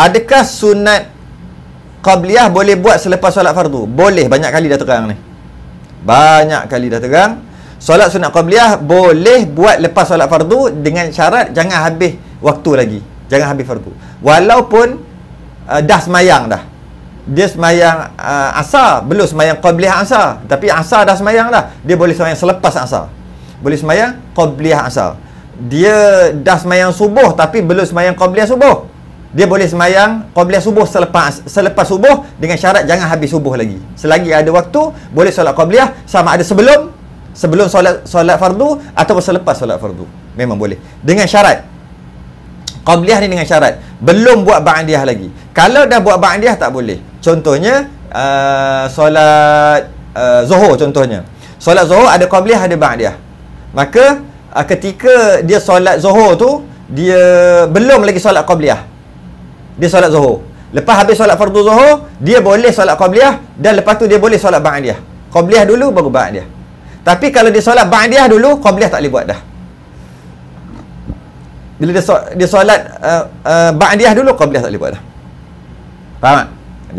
Adakah sunat qabliyah boleh buat selepas solat fardu? Boleh, banyak kali dah terang ni. Banyak kali dah terang. Solat sunat qabliyah boleh buat lepas solat fardu dengan syarat jangan habis waktu lagi. Jangan habis fardu. Walaupun uh, dah semayang dah. Dia semayang uh, asar, belum semayang qabliyah asar. Tapi asar dah semayang dah. Dia boleh semayang selepas asar. Boleh semayang qabliyah asar. Dia dah semayang subuh tapi belum semayang qabliyah subuh dia boleh semayang qabliyah subuh selepas selepas subuh dengan syarat jangan habis subuh lagi selagi ada waktu boleh solat qabliyah sama ada sebelum sebelum solat solat fardu atau selepas solat fardu memang boleh dengan syarat qabliyah ni dengan syarat belum buat ba'diyah lagi kalau dah buat ba'diyah tak boleh contohnya uh, solat uh, zuhur contohnya solat zohor ada qabliyah ada ba'diyah maka uh, ketika dia solat zohor tu dia belum lagi solat qabliyah dia solat zuhur. Lepas habis solat fardu zuhur, dia boleh solat qabliyah dan lepas tu dia boleh solat ba'diyah. Qabliyah dulu baru ba'diyah. Tapi kalau dia solat ba'diyah dulu, qabliyah tak boleh buat dah. Bila dia solat, solat uh, uh, ba'diyah dulu, qabliyah tak boleh buat dah. Faham? Tak?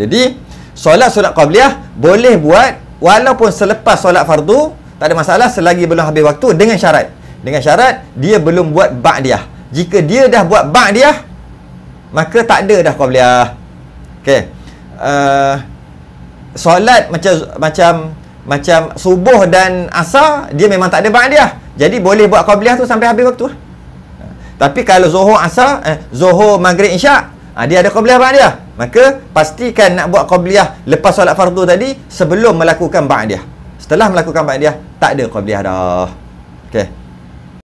Jadi, solat-solat qabliyah boleh buat walaupun selepas solat fardu, tak ada masalah selagi belum habis waktu dengan syarat. Dengan syarat, dia belum buat ba'diyah. Jika dia dah buat ba'diyah, maka tak ada dah qabliyah okey uh, solat macam macam macam subuh dan asar dia memang tak ada ba'diyah jadi boleh buat qabliyah tu sampai habis waktu ah. tapi kalau zuhur asar eh, zuhur maghrib isyak uh, dia ada qabliyah ba'diyah maka pastikan nak buat qabliyah lepas solat fardu tadi sebelum melakukan ba'diyah setelah melakukan ba'diyah tak ada qabliyah dah Okay.